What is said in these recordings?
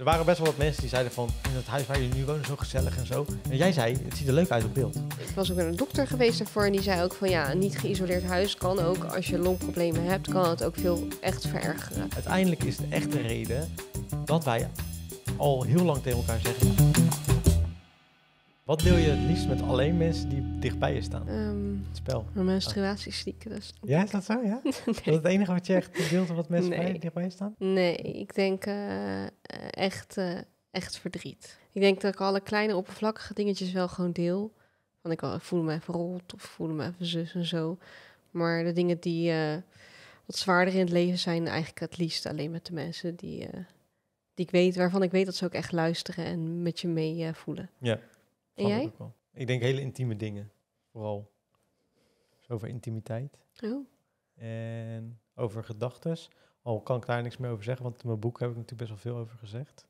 Er waren best wel wat mensen die zeiden van, in het huis waar je nu woont is zo gezellig en zo. En jij zei, het ziet er leuk uit op beeld. Ik was ook met een dokter geweest daarvoor en die zei ook van, ja, een niet geïsoleerd huis kan ook, als je longproblemen hebt, kan het ook veel echt verergeren. Uiteindelijk is de echte reden dat wij al heel lang tegen elkaar zeggen... Wat deel je het liefst met alleen mensen die dichtbij je staan? Um, het spel. Mijn menstruatiesneakers. Dus- ja, is dat zo? Ja? nee. Dat is het enige wat je echt deelt wat mensen nee. dichtbij je staan? Nee, ik denk eh, echt, eh, echt verdriet. Ik denk dat ik alle kleine oppervlakkige dingetjes wel gewoon deel. Want ik, voel me even rot of voel me even zus en zo. Maar de dingen die eh, wat zwaarder in het leven zijn, eigenlijk het liefst alleen met de mensen die, die ik weet, waarvan ik weet dat ze ook echt luisteren en met je mee voelen. Ja. En Ik denk hele intieme dingen, vooral. over intimiteit. Oh. En over gedachten. Al kan ik daar niks meer over zeggen, want in mijn boek heb ik natuurlijk best wel veel over gezegd.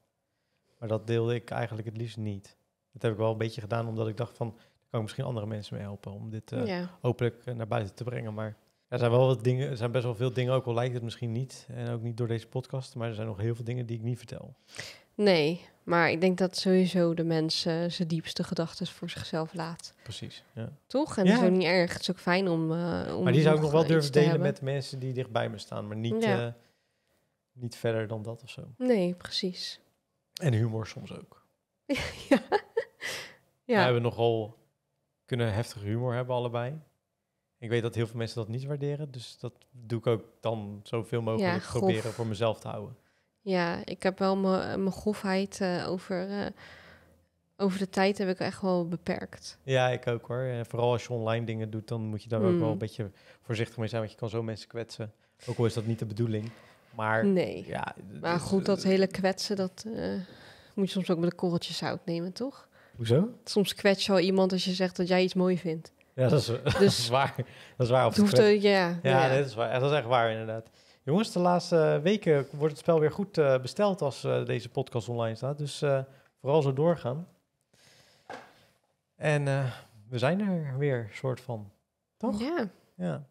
Maar dat deelde ik eigenlijk het liefst niet. Dat heb ik wel een beetje gedaan, omdat ik dacht van, daar kan ik misschien andere mensen mee helpen om dit eh, hopelijk eh, naar buiten te brengen. Maar er zijn wel wat dingen, er zijn best wel veel dingen, ook al lijkt het misschien niet. En ook niet door deze podcast, maar er zijn nog heel veel dingen die ik niet vertel. Nee, maar ik denk dat sowieso de mensen zijn diepste gedachten voor zichzelf laat. Precies. Ja. Toch? En zo is ook niet erg. Het is ook fijn om. Eh, om maar die zou ik nog wel durven delen met mensen die dichtbij me staan, maar niet, eh, niet verder dan dat of zo. Nee, precies. En humor soms ook. ja. ja. We hebben nogal kunnen heftig humor hebben, allebei. Ik weet dat heel veel mensen dat niet waarderen, dus dat doe ik ook dan zoveel mogelijk proberen voor mezelf te houden. Ja, ik heb wel mijn eh, grofheid eh, over, eh, over de tijd heb ik echt wel beperkt. Ja, ik ook hoor. En vooral als je online dingen doet, dan moet je daar ook wel hmm. een beetje voorzichtig mee zijn, want je kan zo mensen kwetsen. Ook al is dat niet de bedoeling. Maar, nee. ja, maar goed, dat hele kwetsen, dat moet je soms ook met een korreltje zout nemen, toch? Hoezo? Soms kwets je al iemand als je zegt dat jij iets mooi vindt. Ja, dat is, dus, dat is waar. Dat is waar. Of het hoeft, ja, ja, ja. Dat, is waar, dat is echt waar, inderdaad. Jongens, de laatste weken wordt het spel weer goed eh, besteld als eh, deze podcast online staat. Dus eh, vooral zo doorgaan. En we zijn er weer, soort van. Toch? Ja. ja.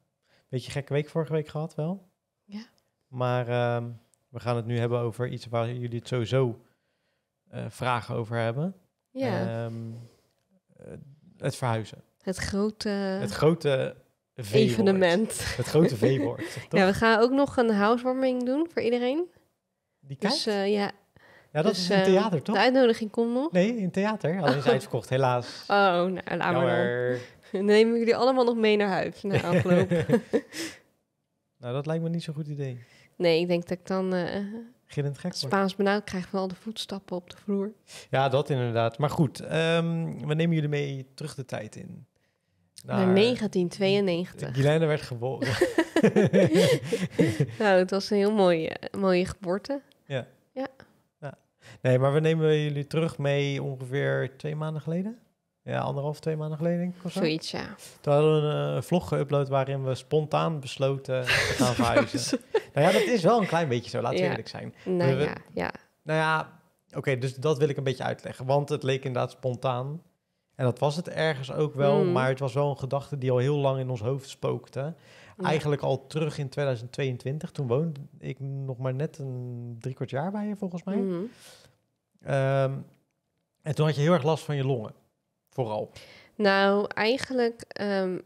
Beetje gekke week vorige week gehad wel. Ja. Maar ehm, we gaan het nu hebben over iets waar jullie het sowieso vragen over hebben. Ja. Ehm, het verhuizen. Het grote... Het grote evenement. Het grote V-woord. ja, we gaan ook nog een housewarming doen voor iedereen. Die dus, kijkt? Dus, ja. Ja, dat dus, is in eh, theater, toch? De uitnodiging komt nog. Nee, in theater. Alleen oh. is uitverkocht, helaas. Oh, nou, laat maar dan. jullie allemaal nog mee naar huis na afloop. nou, dat lijkt me niet zo'n goed idee. Nee, ik denk dat ik dan... Uh, eh, Gillend gek Spaans benauwd krijgen van al de voetstappen op de vloer. Ja, dat inderdaad. Maar goed, um, we nemen jullie mee terug de tijd in. Naar 1992. Guilaine werd geboren. nou, het was een heel mooie, mooie geboorte. Ja. ja. Nee, maar we nemen jullie terug mee ongeveer twee maanden geleden. Ja, anderhalf, twee maanden geleden denk ik of zo. Zoiets, ja. Toen hadden we een eh, vlog geüpload waarin we spontaan besloten te gaan verhuizen. nou ja, dat is wel een klein beetje zo, Laat het eerlijk zijn. Nou ja, Nou ja, oké, dus dat wil ik een beetje uitleggen. Want het leek inderdaad spontaan. En dat was het ergens ook wel, hmm. maar het was wel een gedachte die al heel lang in ons hoofd spookte. Eigenlijk al terug in 2022, toen woonde ik nog maar net een driekwart jaar bij je volgens mij. Hmm. Ehm, en toen had je heel erg last van je longen, vooral. Nou, eigenlijk ehm,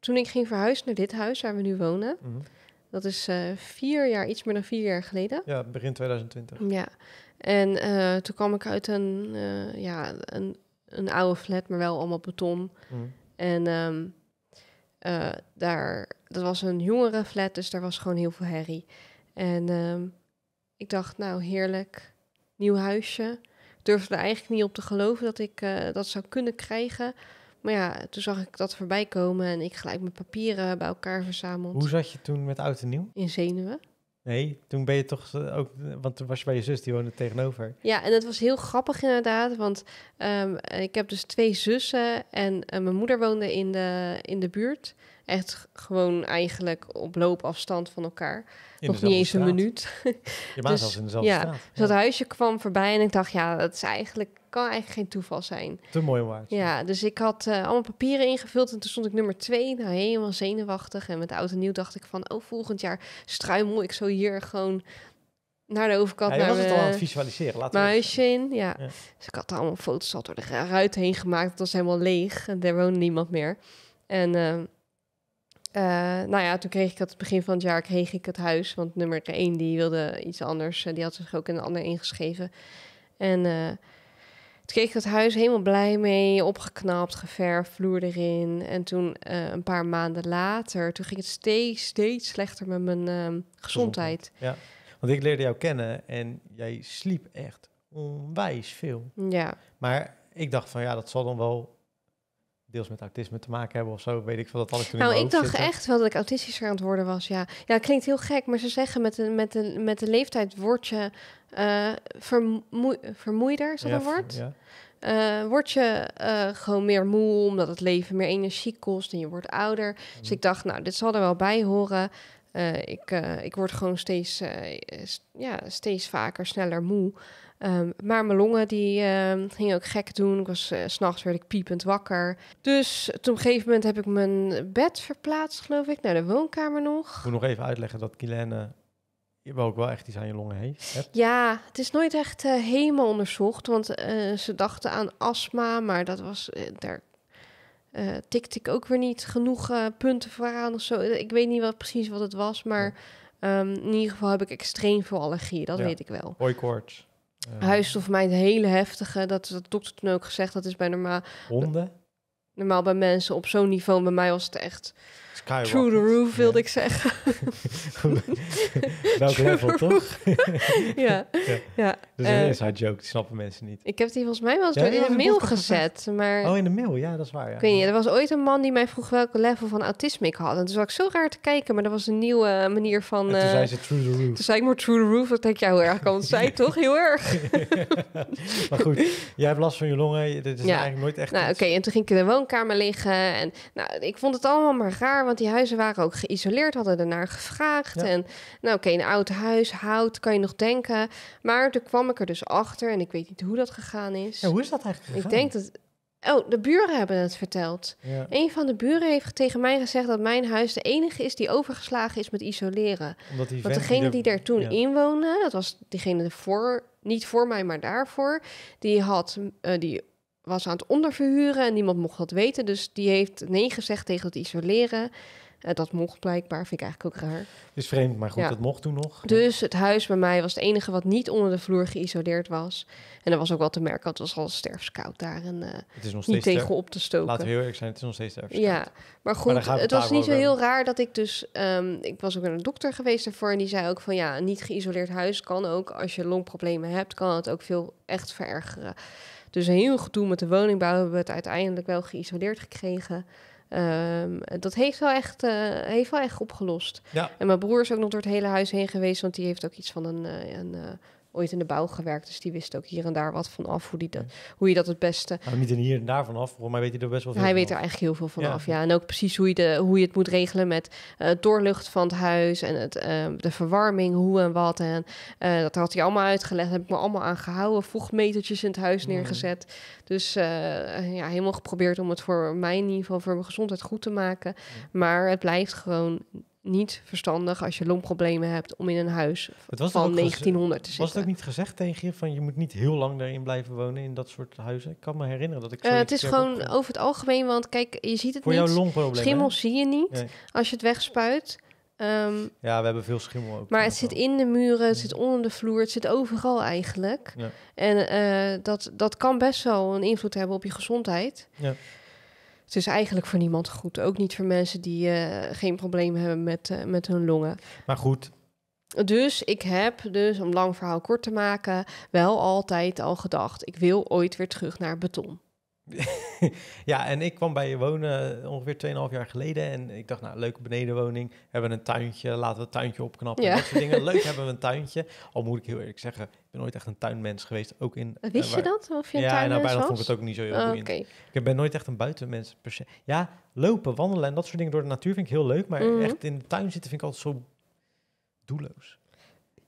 toen ik ging verhuizen naar dit huis waar we nu wonen, mhm. dat is eh, vier jaar, iets meer dan vier jaar geleden. Ja, begin 2020. Ja. En eh, toen kwam ik uit een, eh, ja, een een oude flat, maar wel allemaal beton. Mm. En ehm, eh, daar, dat was een jongere flat, dus daar was gewoon heel veel herrie. En ehm, ik dacht, nou heerlijk, nieuw huisje. Durfde er eigenlijk niet op te geloven dat ik eh, dat zou kunnen krijgen. Maar ja, toen zag ik dat voorbij komen en ik gelijk mijn papieren bij elkaar verzameld. Hoe zat je toen met oud en nieuw? In zenuwen. Nee, toen ben je toch eh, ook, eh, want toen was je bij je zus, die woonde tegenover. Ja, en dat was heel grappig inderdaad, want ehm, ik heb dus twee zussen en eh, mijn moeder woonde in de, in de buurt echt gewoon eigenlijk op loopafstand van elkaar. Nog niet eens een minuut. Je maar dus, zelfs in dezelfde ja, straat. Dus dat huisje kwam voorbij en ik dacht, ja, dat is eigenlijk, kan eigenlijk geen toeval zijn. Te mooi om Ja, dus ik had uh, allemaal papieren ingevuld en toen stond ik nummer twee. Nou, helemaal zenuwachtig. En met oud en nieuw dacht ik van, oh, volgend jaar struimel ik zo hier gewoon naar de overkant. Ja, je was het al aan het visualiseren. Laten mijn huisje in, ja. Dus ik had er allemaal foto's al door de ruit heen gemaakt. Het was helemaal leeg. En er woonde niemand meer. En... Uh, eh, nou ja, toen kreeg ik het begin van het jaar kreeg ik het huis. Want nummer 1 die wilde iets anders. Eh, die had zich ook in een ander ingeschreven. En uh, toen kreeg ik het huis helemaal blij mee. Opgeknapt, geverfd, vloer erin. En toen een paar maanden later, toen ging het steeds, steeds slechter met mijn ehm, gezondheid. gezondheid. Ja, want ik leerde jou kennen en jij sliep echt onwijs veel. Ja. Maar ik dacht van ja, dat zal dan wel deels met autisme te maken hebben of zo. Weet ik veel dat alles. Nou, ik dacht echt wel dat ik autistischer aan het worden was. Ja, ja, klinkt heel gek, maar ze zeggen met de, met de, met de leeftijd word je uh, vermoeider, is dat woord? Eh, word je eh, gewoon meer moe omdat het leven meer energie kost en je wordt ouder. Dus mhm. ik dacht, nou, dit zal er wel bij horen. ik, ik word gewoon steeds, ja, steeds vaker, sneller moe. Ehm, maar mijn longen die ehm, gingen ook gek doen. Ik was, eh, s s'nachts werd ik piepend wakker. Dus toen op een gegeven moment heb ik mijn bed verplaatst, geloof ik, naar de woonkamer nog. Ik moet nog even uitleggen dat Kilene je ook wel echt iets aan je longen heeft. Ja, het is nooit echt uh, helemaal onderzocht. Want eh, ze dachten aan astma, maar dat was, daar tikte ik ook weer niet genoeg punten voor aan of zo. Ik weet niet wat, precies wat het was, maar... Ehm, in ieder geval heb ik extreem veel allergieën, dat weet ik wel. koorts. Huisstof mij het hele heftige. Dat is dokter toen ook gezegd. Dat is bij normaal. Honden? normaal bij mensen op zo'n niveau. Bij mij was het echt true the roof, wilde ik zeggen. Welk level, toch? ja. ja. ja. Dus een eh, inside joke, die snappen mensen niet. Ik heb die volgens mij wel eens in de mail gezet. Maar oh, in de mail, ja, dat is waar. Ja. Ik er was ooit een man die mij vroeg welke level van autisme ik had. En toen zat ik zo raar te kijken, maar dat was een nieuwe manier van... Uh, toen eh, zei ze true the roof. Toen zei ik maar true the roof. Dat denk jij heel erg kan het zijn, toch? Heel erg. maar goed, jij hebt last van je longen. Dit is eigenlijk nooit echt... Nou, oké, en toen ging ik er wel woonkamer liggen. En nou, ik vond het allemaal maar raar, want die huizen waren ook geïsoleerd, hadden ernaar gevraagd. En nou, oké, een oud huis, hout, kan je nog denken. Maar toen kwam ik er dus achter en ik weet niet hoe dat gegaan is. Ja, hoe is dat eigenlijk? Ik denk dat. Oh, de buren hebben het verteld. Ja. Een van de buren heeft tegen mij gezegd dat mijn huis de enige is die overgeslagen is met isoleren. die Want degene die, daar toen inwoonde, dat was diegene voor, niet voor mij, maar daarvoor, die had eh, die was aan het onderverhuren en niemand mocht dat weten. Dus die heeft nee gezegd tegen het isoleren. Eh, dat mocht blijkbaar, vind ik eigenlijk ook raar. Is vreemd, maar goed, dat mocht toen nog. Dus het huis bij mij was het enige wat niet onder de vloer geïsoleerd was. En er was ook wel te merken, het was al sterfskoud daar. En, eh, het is niet tegen op te stoken. Laten we heel eerlijk zijn, het is nog steeds sterfskoud. Ja, maar goed, het was niet zo heel raar dat ik dus... Ehm, ik was ook naar een dokter geweest daarvoor en die zei ook van... ja, een niet geïsoleerd huis kan ook, als je longproblemen hebt, kan het ook veel echt verergeren. Dus heel gedoe met de woningbouw hebben we het uiteindelijk wel geïsoleerd gekregen. Ehm, dat heeft wel, echt, eh, heeft wel echt opgelost. Ja. En mijn broer is ook nog door het hele huis heen geweest, want die heeft ook iets van een, eh, een eh, ooit in de bouw gewerkt. Dus die wist ook hier en daar wat van af. Hoe, die dat, hoe je dat het beste. Nou, niet in hier en daar vanaf. Voor mij weet hij er best wel veel Hij weet er eigenlijk heel veel van ja. af. Ja. En ook precies hoe je, de, hoe je het moet regelen met uh, doorlucht van het huis. En het, eh, de verwarming, hoe en wat. En eh, dat had hij allemaal uitgelegd. Daar heb ik me allemaal aan gehouden. Vochtmetertjes in het huis neergezet. Dus ja, helemaal geprobeerd om het voor mij in ieder geval voor mijn gezondheid goed te maken. Maar het blijft gewoon niet verstandig als je longproblemen hebt om in een huis van 1900 te zitten. Was het ook niet gezegd tegen je van je moet niet heel lang daarin blijven wonen in dat soort huizen? Ik kan me herinneren dat ik. Uh, het is gewoon over het algemeen, want kijk, je ziet het Voor niet. Jouw longproblemen, Schimmel zie je niet als je het wegspuit. Um, ja, we hebben veel schimmel ook. Maar het zit in de muren, het zit onder de vloer, het zit overal eigenlijk. En eh, dat, dat kan best wel een invloed hebben op je gezondheid. Ja. Het is eigenlijk voor niemand goed. Ook niet voor mensen die eh, geen probleem hebben met, eh, met hun longen. Maar goed. Dus ik heb dus, om lang verhaal kort te maken, wel altijd al gedacht: ik wil ooit weer terug naar beton. ja, en ik kwam bij je wonen ongeveer 2,5 jaar geleden. En ik dacht, nou, leuke benedenwoning. Hebben we een tuintje, laten we het tuintje opknappen. Ja. Dat soort dingen. Leuk hebben we een tuintje. Al moet ik heel eerlijk zeggen, ik ben nooit echt een tuinmens geweest. Ook in, Wist eh, je dat? Of je ja, nou, tuinmens nou, bijna vond ik het ook niet zo heel oh, Ik ben nooit echt een buitenmens per se. Ja, lopen, wandelen en dat soort dingen door de natuur vind ik heel leuk. Maar mhm. echt in de tuin zitten vind ik altijd zo doelloos.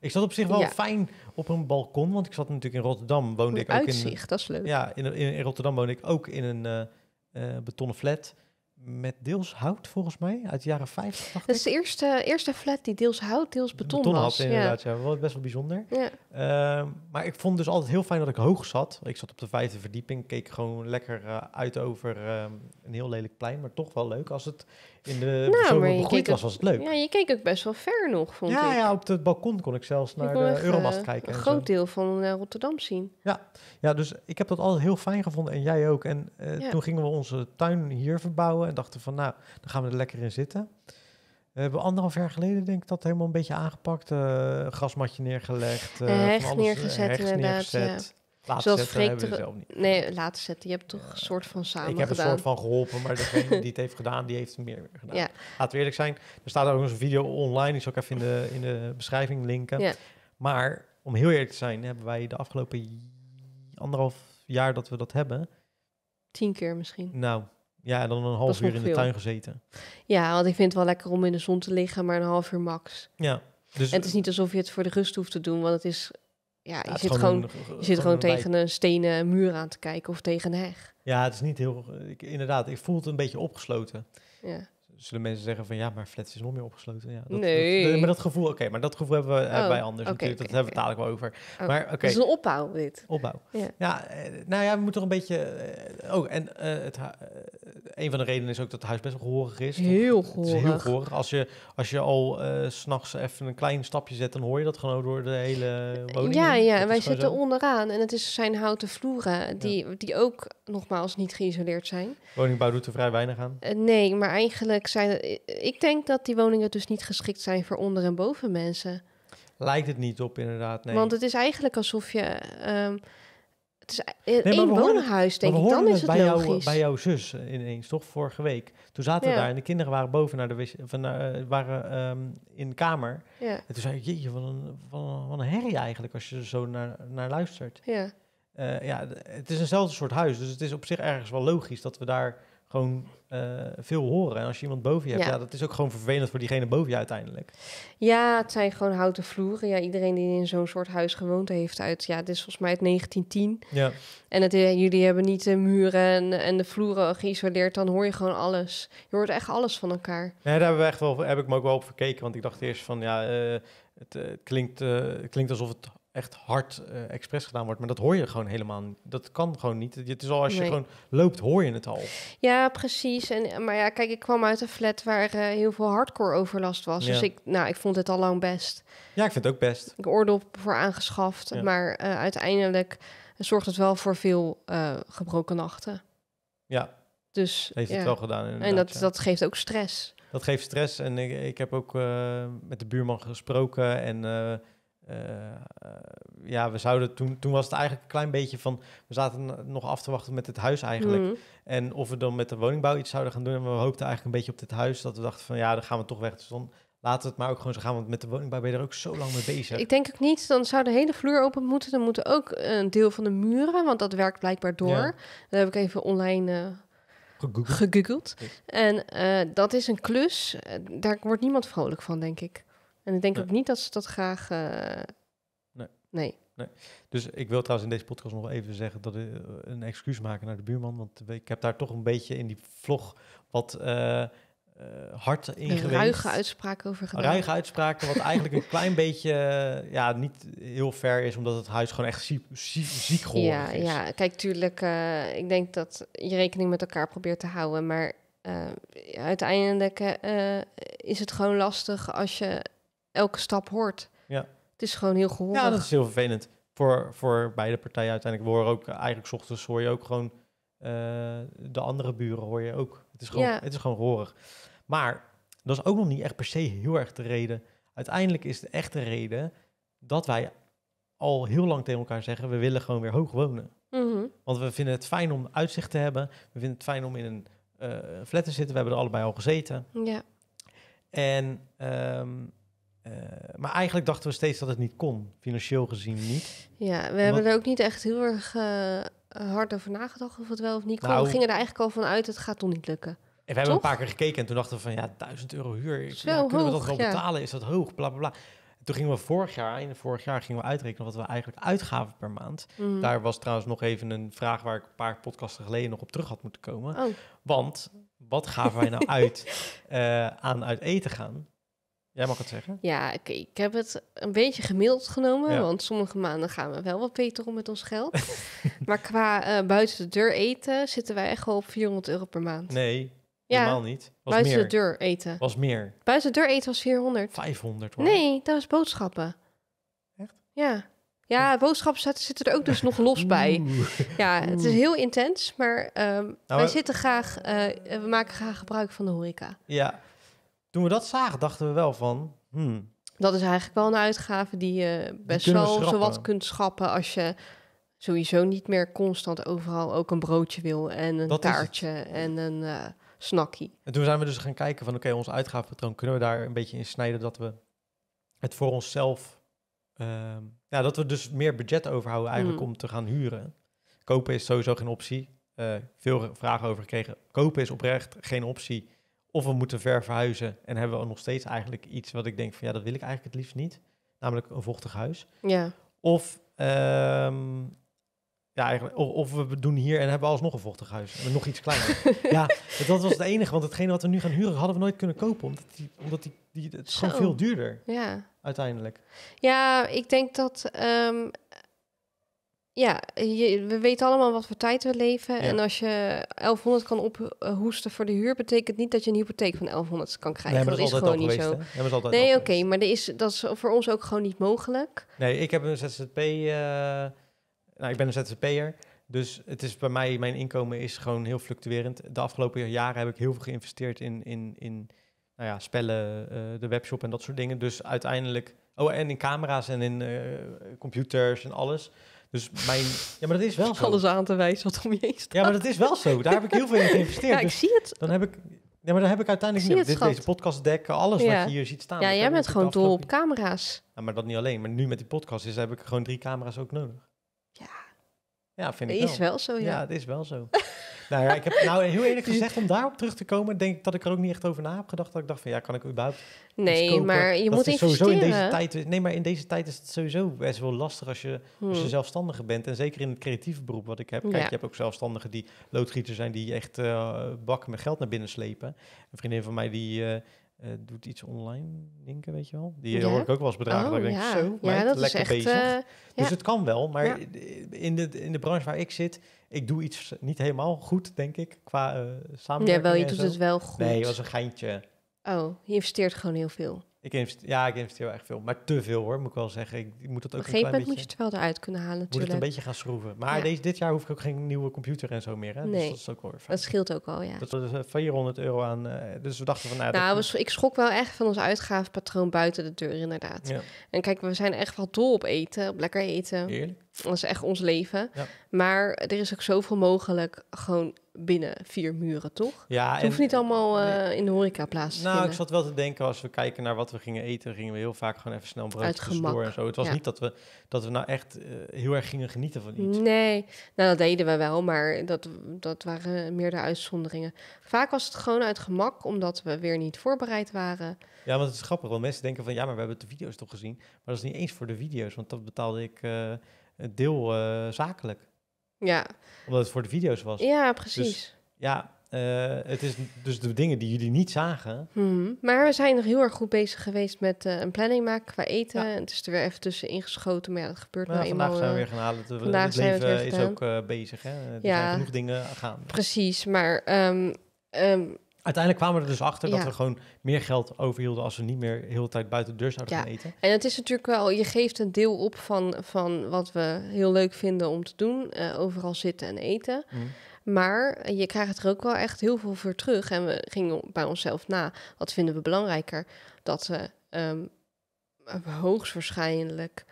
Ik zat op zich wel fijn op een balkon, want ik zat natuurlijk in Rotterdam. Woonde ik ook uitzicht, in, dat is leuk. Ja, in, in, Rotterdam woonde ik ook in een eh, eh, betonnen flat met deels hout, volgens mij, uit de jaren 50. Dat is de eerste, eerste flat die deels hout, deels beton, beton was. inderdaad, ja. ja. Wel best wel bijzonder. Ja. Ehm, maar ik vond dus altijd heel fijn dat ik hoog zat. Ik zat op de vijfde verdieping, keek gewoon lekker eh, uit over ehm, een heel lelijk plein, maar toch wel leuk. Als het in de nou, maar je keek was, het leuk. je keek ook best wel ver nog, vond ja, ik. Ja, op het balkon kon ik zelfs naar de echt, Euromast eh, kijken. Een groot deel van eh, Rotterdam zien. Ja. ja, dus ik heb dat altijd heel fijn gevonden en jij ook. En eh, toen gingen we onze tuin hier verbouwen en dachten van nou, dan gaan we er lekker in zitten. We hebben anderhalf jaar geleden denk ik dat helemaal een beetje aangepakt. gasmatje neergelegd. Uh, neergezet, inderdaad. Laten Zoals zetten zelf niet. Nee, laten zetten. Je hebt toch een soort van samen Ik heb een soort van geholpen, maar degene die het heeft gedaan, die heeft meer gedaan. Ja. Laten we eerlijk zijn. Er staat ook nog een video online. Ik zal ik even in de, in de beschrijving linken. Ja. Maar om heel eerlijk te zijn, hebben wij de afgelopen anderhalf jaar dat we dat hebben... Tien keer misschien. Nou, ja, en dan een half uur in de tuin gezeten. Ja, want ik vind het wel lekker om in de zon te liggen, maar een half uur max. Ja. Dus en het is niet alsof je het voor de rust hoeft te doen, want het is ja, eh, je, zit gewoon, je zit gewoon, tegen een stenen muur aan te kijken of tegen een heg. Ja, het is niet heel... Ik, inderdaad, ik voel het een beetje opgesloten. Ja zullen mensen zeggen van ja, maar flats is nog meer opgesloten. Ja, dat, nee. maar dat gevoel, oké, maar dat gevoel hebben we oh, bij anders natuurlijk. dat hebben we dadelijk wel over. Oh, maar, oké Het is een opbouw dit. Opbouw. Ja. Eh, nou ja, we moeten toch een beetje... Eh, oh, en eh, het, een van de redenen is ook dat het huis best wel gehoorig is. Heel gehoorig. heel Als je, als je al s s'nachts even een klein stapje zet, dan hoor je dat gewoon door de hele woning. Ja, ja. En wij zitten onderaan en het is zijn houten vloeren die, die ook nogmaals niet geïsoleerd zijn. Woningbouw doet er vrij weinig aan. nee, maar eigenlijk zijn. Eh, ik denk dat die woningen dus niet geschikt zijn voor onder- en boven mensen. Lijkt het niet op, inderdaad. Nee. Want het is eigenlijk alsof je. Um, het is e- nee, één woonhuis, denk ik. Dan is het, bij Jou, eh, bij jouw zus ineens, toch? Vorige week. Toen zaten we daar en de kinderen waren boven naar de van, eh, waren ehm, in kamer. Ja. En toen zei ik, jeetje, wat een, een, herrie eigenlijk als je er zo naar, naar luistert. Ja. ja, het is eenzelfde soort huis, dus het is op zich ergens wel logisch dat we daar gewoon eh, veel horen. En als je iemand boven je hebt, ja. dat is ook gewoon vervelend voor diegene boven je uiteindelijk. Ja, het zijn gewoon houten vloeren. Ja, iedereen die in zo'n soort huis gewoond heeft uit, ja, dit is volgens mij uit 1910. Ja. En het, eh, jullie hebben niet de muren en, en de vloeren geïsoleerd, dan hoor je gewoon alles. Je hoort echt alles van elkaar. Nee, daar hebben we echt wel, heb ik me ook wel op verkeken, want ik dacht eerst van, ja, eh, het, klinkt, klinkt alsof het echt hard uh, expres gedaan wordt. Maar dat hoor je gewoon helemaal. Dat kan gewoon niet. Het is al als je gewoon loopt, hoor je het al. Ja, precies. En, maar ja, kijk, ik kwam uit een flat waar eh, heel veel hardcore overlast was. Dus ik, nou, ik vond het al lang best. Ja, ik vind het ook best. Ik oordop voor aangeschaft. Maar eh, uiteindelijk zorgt het wel voor veel gebroken nachten. Ja. Dus, heeft het wel gedaan. En dat, dat geeft ook stress. Dat geeft stress. En ik, ik heb ook met de buurman gesproken en eh, eh, ja, we zouden toen, toen was het eigenlijk een klein beetje van. We zaten nog af te wachten met het huis eigenlijk. Mhm. En of we dan met de woningbouw iets zouden gaan doen. En we hoopten eigenlijk een beetje op dit huis. Dat we dachten van ja, dan gaan we toch weg. Dus dan laten we het maar ook gewoon zo gaan. Want met de woningbouw ben je er ook zo lang mee bezig. Ik denk ook niet. Dan zou de hele vloer open moeten. Dan moeten ook een deel van de muren. Want dat werkt blijkbaar door. Dat heb ik even online. Uh, gegoogeld. En dat is een klus. Daar wordt niemand vrolijk van, denk ik. En ik denk ook niet dat ze dat graag. Eh, nee. nee. Dus ik wil trouwens in deze podcast nog even zeggen dat ik eh, een excuus maken naar de buurman. Want ik heb daar toch een beetje in die vlog wat eh, hard in Ruige uitspraken over gedaan. Ruige uitspraken, wat eigenlijk een klein beetje ja, niet heel ver is, omdat het huis gewoon echt ziek, ziek, ziek geworden ja, is. Ja, kijk, tuurlijk, ik denk dat je rekening met elkaar probeert te houden. Maar uiteindelijk is het gewoon lastig als je elke stap hoort. Ja. Het is gewoon heel gehoord. Ja, dat is heel vervelend voor, voor beide partijen uiteindelijk. horen ook eh, eigenlijk ochtends hoor je ook gewoon eh, de andere buren hoor je ook. Het is gewoon, ja. het is gewoon Maar dat is ook nog niet echt per se heel erg de reden. Uiteindelijk is de echte reden dat wij al heel lang tegen elkaar zeggen: we willen gewoon weer hoog wonen. Mhm. Want we vinden het fijn om uitzicht te hebben. We vinden het fijn om in een eh, flat te zitten. We hebben er allebei al gezeten. Ja. En ehm, eh, maar eigenlijk dachten we steeds dat het niet kon, financieel gezien niet. Ja, we hebben er ook niet echt heel erg eh, hard over nagedacht of het wel of niet kon. we nou. gingen er eigenlijk al van uit, het gaat toch niet lukken. En we hebben een paar keer gekeken en toen dachten we van ja, 1000 euro huur. Ik, kunnen we dat wel betalen? Is dat hoog? Bla bla bla. toen gingen we vorig jaar, in vorig jaar gingen we uitrekenen wat we eigenlijk uitgaven per maand. Mm. Daar was trouwens nog even een vraag waar ik een paar podcasten geleden nog op terug had moeten komen. Oh. Want wat gaven wij nou uit eh, aan uit eten gaan? Jij mag het zeggen. Ja, Ik heb het een beetje gemiddeld genomen, want sommige maanden gaan we wel wat beter om met ons geld. maar qua eh, buiten de deur eten zitten wij echt op 400 euro per maand. Nee, ja. helemaal niet. Was buiten de deur eten. Was meer. Buiten de deur eten was 400. 500 hoor. Nee, dat was boodschappen. Echt? Ja. Ja, hm. boodschappen zitten er ook dus nog los bij. Ja, het is heel intens, maar ehm, nou, wij zitten graag, uh, we maken graag gebruik van de horeca. Ja, toen we dat zagen, dachten we wel van... Hmm. dat is eigenlijk wel een uitgave die je best die wel zowat kunt schappen als je sowieso niet meer constant overal ook een broodje wil en een taartje en een uh, snackie. En toen zijn we dus gaan kijken van oké, ons uitgavenpatroon kunnen we daar een beetje in snijden dat we het voor onszelf, um, ja, dat we dus meer budget overhouden eigenlijk hmm. om te gaan huren. Kopen is sowieso geen optie. Eh, veel vragen over gekregen. Kopen is oprecht geen optie. Of we moeten ver verhuizen en hebben we nog steeds eigenlijk iets wat ik denk van ja, dat wil ik eigenlijk het liefst niet. Namelijk een vochtig huis. Ja. Of, ehm, ja, eigenlijk, of, we doen hier en hebben alsnog een vochtig huis. nog iets kleiner. ja, dat was het enige. Want hetgene wat we nu gaan huren hadden we nooit kunnen kopen. Omdat, die, omdat die, die, het is gewoon veel duurder. Ja. Uiteindelijk. Ja, ik denk dat... Ehm, ja, we weten allemaal wat voor tijd we leven. En als je 1100 kan ophoesten voor de huur, betekent niet dat je een hypotheek van 1100 kan krijgen. dat, is gewoon niet zo. nee, oké, maar is, dat is voor ons ook gewoon niet mogelijk. Nee, ik heb een ZZP. Uh, eh, nou, ik ben een ZZP'er. Dus het is bij mij, mijn inkomen is gewoon heel fluctuerend. De afgelopen jaren heb ik heel veel geïnvesteerd in, in, in nou ja, spellen, eh, de webshop en dat soort dingen. Dus uiteindelijk. Oh, en in camera's en in eh, computers en alles. Dus mijn... Ja, maar dat is wel zo. Alles aan te wijzen wat om je heen staat. Ja, maar dat is wel zo. Daar heb ik heel veel in geïnvesteerd. Ja, ik dus zie het. Dan heb ik... Ja, maar dan heb ik uiteindelijk niet, dit, deze podcast dekken, alles wat je hier ziet staan. Ja, jij bent gewoon dol op camera's. Ja, maar dat niet alleen. Maar nu met die podcast is, heb ik gewoon drie camera's ook nodig. Ja. Ja, vind ik het is wel zo, ja. Ja, het is wel zo. Nou ja, ik heb nou heel eerlijk gezegd, om daarop terug te komen, denk ik dat ik er ook niet echt over na heb gedacht. Dat ik dacht van ja, kan ik überhaupt. Nee, maar je dat moet Sowieso in deze tijd, nee, maar in deze tijd is het sowieso best wel lastig als je, als je hmm. zelfstandige bent. En zeker in het creatieve beroep wat ik heb. Kijk, je hebt ook zelfstandigen die loodgieter zijn die echt uh, bakken met geld naar binnen slepen. Een vriendin van mij die. Eh, uh, doet iets online denken, weet je wel. Die hoor ik ook wel eens bedragen. Oh, ik denk, ja. zo, dat lekker is echt, bezig. Eh, dus het kan wel, maar in, de, in de branche waar ik zit, ik doe iets niet helemaal goed, denk ik, qua uh, samenwerking. Ja, wel, je doet zo. het wel goed. Nee, het was een geintje. Oh, je investeert gewoon heel veel. Ik investeer, ja, ik investeer heel erg veel. Maar te veel hoor, moet ik wel zeggen. Ik, moet dat ook Op een gegeven moment beetje, moet je het wel eruit kunnen halen natuurlijk. Moet het een beetje gaan schroeven. Maar deze, dit jaar hoef ik ook geen nieuwe computer en zo meer. Hè? Dus dat is ook wel weer fijn. Dat scheelt ook al, ja. Dat was 400 eh, euro aan. Eh, dus we dachten van... Nou, nou ik schrok wel echt van ons uitgavenpatroon buiten de deur inderdaad. En kijk, we zijn echt wel dol op eten, op lekker eten. Heerlijk. Dat is echt ons leven. Maar er is ook zoveel mogelijk gewoon binnen vier muren, toch? Ja, het hoeft niet allemaal eh, in de horeca plaats te Nou, ik zat wel te denken, als we kijken naar wat we gingen eten, gingen we heel vaak gewoon even snel broodjes door en zo. Het was niet dat we, dat we nou echt eh, heel erg gingen genieten van iets. Nee, nou dat deden we wel, maar dat, dat waren meer de uitzonderingen. Vaak was het gewoon uit gemak, omdat we weer niet voorbereid waren. Ja, want het is grappig, want mensen denken van, ja, maar we hebben de video's toch gezien. Maar dat is niet eens voor de video's, want dat betaalde ik... Eh, deel eh, zakelijk. Ja. Omdat het voor de video's was. Ja, precies. Dus, ja, eh, het is dus de dingen die jullie niet zagen. Mhm. Maar we zijn nog heel erg goed bezig geweest met eh, een planning maken qua eten. het is er weer even tussen ingeschoten, maar ja, dat gebeurt nou, nou vandaag eenmaal. Vandaag zijn we weer gaan halen. Vandaag het leven is ook bezig. Hè? Er ja. zijn genoeg dingen gaan. Precies, maar ehm, ehm, Uiteindelijk kwamen we er dus achter dat we gewoon meer geld overhielden als we niet meer heel hele tijd buiten de deur zouden ja. gaan eten. En het is natuurlijk wel, je geeft een deel op van, van wat we heel leuk vinden om te doen. Eh, overal zitten en eten. Mm. Maar je krijgt er ook wel echt heel veel voor terug. En we gingen bij onszelf na. Wat vinden we belangrijker? Dat we um, hoogstwaarschijnlijk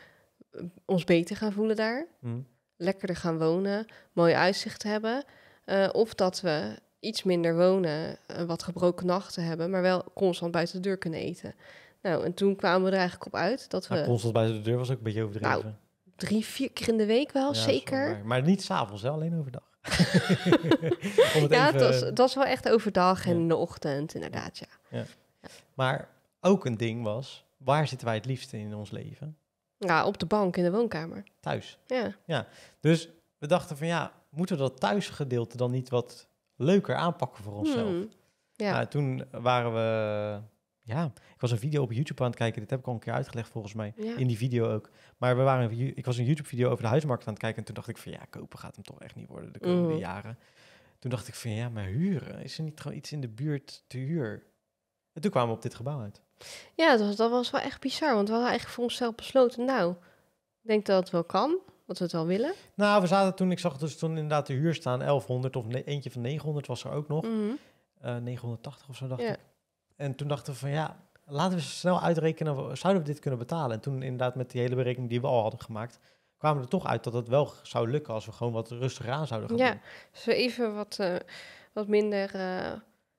eh, ons beter gaan voelen daar. Mm. Lekkerder gaan wonen. Mooi uitzicht hebben. Eh, of dat we iets minder wonen, eh, wat gebroken nachten hebben, maar wel constant buiten de deur kunnen eten. Nou, en toen kwamen we er eigenlijk op uit dat we... Nou, constant buiten de deur was ook een beetje overdreven. Nou, drie, vier keer in de week wel, zeker. Maar niet s'avonds, alleen overdag. het ja, was, was, wel echt overdag en de ochtend, inderdaad, ja. ja. Maar ook een ding was, waar zitten wij het liefst in ons leven? Ja, op de bank in de woonkamer. Thuis? Ja. ja. Dus we dachten van ja, moeten we dat thuisgedeelte dan niet wat leuker aanpakken voor hmm, onszelf. Ja. Nou, toen waren we... Ja, ik was een video op YouTube aan het kijken. Dit heb ik al een keer uitgelegd volgens mij. In die video ook. Maar we waren, ik was een YouTube-video over de huismarkt aan het kijken. En toen dacht ik van ja, kopen gaat hem toch echt niet worden de komende mm. jaren. Toen dacht ik van ja, maar huren. Is er niet gewoon iets in de buurt te huur? En toen kwamen we op dit gebouw uit. Ja, dat was, dat was wel echt bizar. Want we hadden eigenlijk voor onszelf besloten, nou, ik denk dat het wel kan wat we het wel willen? Nou, we zaten toen, ik zag dus toen inderdaad de huur staan, 1100 of eentje van 900 was er ook nog. Mm 980 eh, of zo dacht ik. En toen dachten we van ja, laten we snel uitrekenen, zouden we dit kunnen betalen? En toen inderdaad met die hele berekening die we al hadden gemaakt, kwamen we er toch uit dat het wel zou lukken als we gewoon wat rustiger aan zouden gaan ja, zo dus even wat, eh, wat minder eh,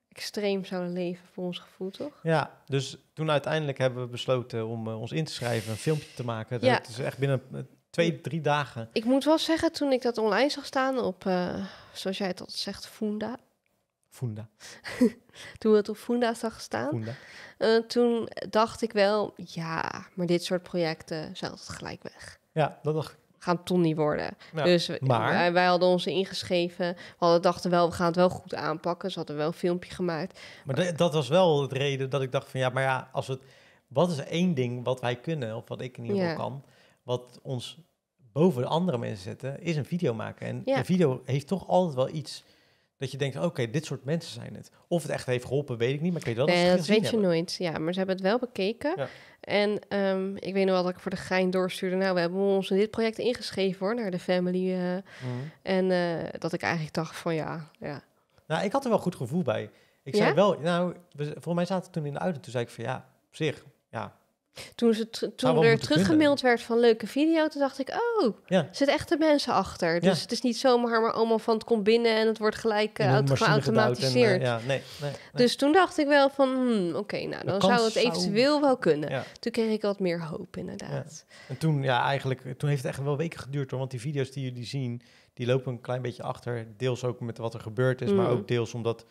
extreem zouden leven voor ons gevoel, toch? Ja, dus toen uiteindelijk hebben we besloten om ons in te schrijven, een filmpje te maken. Ja. Dat is echt binnen twee, drie dagen. Ik moet wel zeggen, toen ik dat online zag staan op, eh, zoals jij het altijd zegt, Funda. Funda. toen we het op Funda zag staan, eh, toen dacht ik wel, ja, maar dit soort projecten zijn altijd gelijk weg. Ja, dat dacht gaan ton niet worden. dus maar... wij, hadden onze ingeschreven. We hadden, dachten wel, we gaan het wel goed aanpakken. Ze hadden wel een filmpje gemaakt. Maar, dat was wel de reden dat ik dacht van ja, maar ja, als het... Wat is één ding wat wij kunnen, of wat ik in ieder geval kan? wat ons boven de andere mensen zetten, is een video maken. En ja. video heeft toch altijd wel iets dat je denkt, oké, dit soort mensen zijn het. Of het echt heeft geholpen, weet ik niet, maar ik weet wel dat ze dat weet je nooit. Ja, maar ze hebben het wel bekeken. En ehm, ik weet nog wel dat ik voor de gein doorstuurde. Nou, we hebben ons in dit project ingeschreven hoor, naar de family. Eh. Mhm. En eh, dat ik eigenlijk dacht van ja, ja. Nou, ik had er wel goed gevoel bij. Ik zei wel, nou, we, voor mij zaten toen in de auto, toen zei ik van ja, op zich, ja, toen, ze toen er teruggemaild werd van leuke video, toen dacht ik, oh, er zitten echt mensen achter. Dus het is niet zomaar maar allemaal van het komt binnen en het wordt gelijk eh, eh, geautomatiseerd. ja, nee, nee, Dus toen dacht ik wel van, hmm, oké, nou dan zou het eventueel wel kunnen. Toen kreeg ik wat meer hoop inderdaad. En toen, ja, eigenlijk, toen heeft het echt wel weken geduurd hoor, want die video's die jullie zien, die lopen een klein beetje achter. Deels ook met wat er gebeurd is, maar hmm. ook deels omdat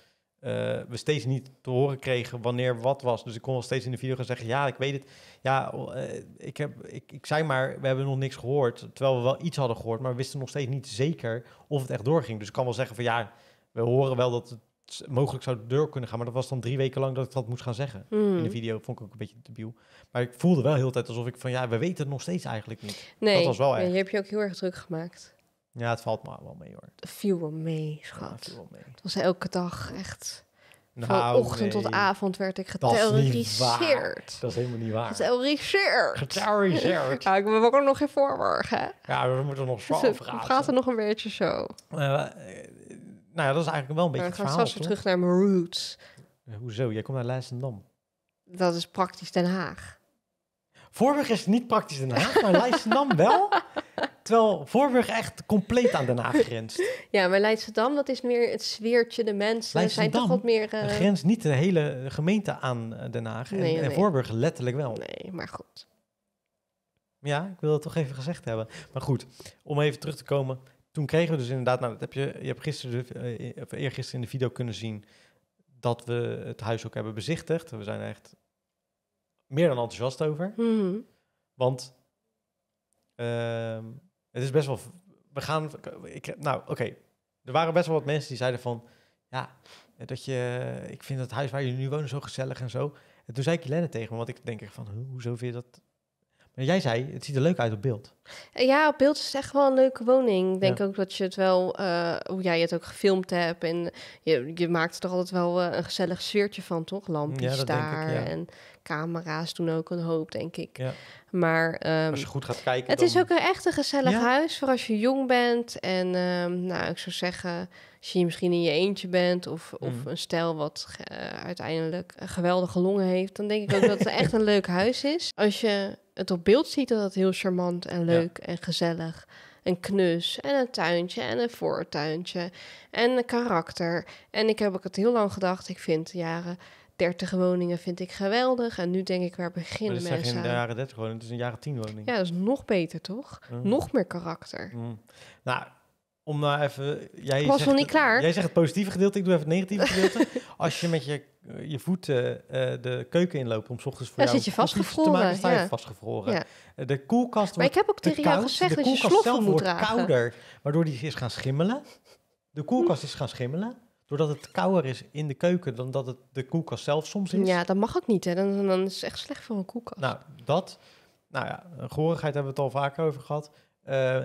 eh, we steeds niet te horen kregen wanneer wat was. Dus ik kon wel steeds in de video gaan zeggen, ja, ik weet het. Ja, oh, eh, ik, heb, ik, ik zei maar, we hebben nog niks gehoord. Terwijl we wel iets hadden gehoord, maar wisten nog steeds niet zeker of het echt doorging. Dus ik kan wel zeggen van, ja, we horen wel dat het mogelijk zou door kunnen gaan. Maar dat was dan drie weken lang dat ik dat moest gaan zeggen. Hmm. In de video vond ik ook een beetje debiel. Maar ik voelde wel heel tijd alsof ik van ja, we weten het nog steeds eigenlijk niet. Nee, dat was wel echt. je hebt je ook heel erg druk gemaakt. Ja, het valt maar wel mee hoor. Het viel mee, schat. het was elke dag echt... Nou, van ochtend tot avond werd ik geterroriseerd. Dat is helemaal niet waar. Geterroriseerd. Geterroriseerd. ja, ik ben ook nog geen voorborgen. Ja, we moeten nog zo dus Gaat er nog een beetje zo. Eh, eh, nou ja, dat is eigenlijk wel een beetje het verhaal. Ik ga terug naar mijn roots. Eh, hoezo? Jij komt naar Leidschendam. Dat is praktisch Den Haag. Voorburg is niet praktisch Den Haag, maar Leidschendam wel. Terwijl Voorburg echt compleet aan Den Haag grenst. ja, maar Leidschendam, dat is meer het sfeertje, de mensen. Ze zijn toch wat meer... Uh... grenst niet de hele gemeente aan eh, Den Haag. Nee, en, nee. en, Voorburg letterlijk wel. Nee, maar goed. Ja, ik wil dat toch even gezegd hebben. Maar goed, om even terug te komen. Toen kregen we dus inderdaad... Nou, dat heb je, je hebt gisteren, de, eh, of eergisteren in de video kunnen zien... dat we het huis ook hebben bezichtigd. We zijn echt meer dan enthousiast over. Mm -hmm. Want... Ehm, het is best wel. We gaan. Ik, nou, oké. Er waren best wel wat mensen die zeiden van. Ja, dat je. Ik vind het huis waar jullie nu wonen zo gezellig en zo. En toen zei ik Jelene tegen me, want ik denk echt van, hoe vind je dat jij zei, het ziet er leuk uit op beeld. Ja, op beeld is het echt wel een leuke woning. Ik denk ook dat je het wel, uh, hoe jij het ook gefilmd hebt. En je, je maakt er altijd wel eh, een gezellig sfeertje van, toch? Lampjes daar en camera's doen ook een hoop, denk ik. Maar als je ehm, goed gaat kijken. Het is ook een echt een gezellig huis voor als je jong bent. En ehm, nou, ik zou zeggen, als je misschien in je eentje bent of, of mm. een stijl wat uh, uiteindelijk geweldige longen heeft, dan denk ik ook dat het echt een leuk huis is. Als je het op beeld ziet, dat het heel charmant en leuk en gezellig. Een knus en een tuintje en een voortuintje en een karakter. En ik heb ook het heel lang gedacht, ik vind jaren 30 woningen vind ik geweldig. En nu denk ik, waar beginnen mensen aan? Het is jaren 30 woning, het is een jaren 10 woning. Ja, dat is nog beter, toch? Mm. Nog meer karakter. Mm. Nou, om nou even... Jij was zegt, nog niet klaar. Jij zegt het positieve gedeelte, ik doe even het negatieve gedeelte. Als je met je, eh, je voeten eh, de keuken inloopt om s ochtends voor jou zit je vastgevroren. te maken, sta je vastgevroren. Eh, de koelkast Maar ik heb ook tegen jou gezegd dat je sloffen wordt kouder, waardoor die is gaan schimmelen. De koelkast is gaan schimmelen. Doordat het kouder is in de keuken dan dat het de koelkast zelf soms is. Ja, dat mag ook niet. Hè. Dan, dan is het echt slecht voor een koelkast. Nou, dat... Nou ja, hebben we het al vaker over gehad.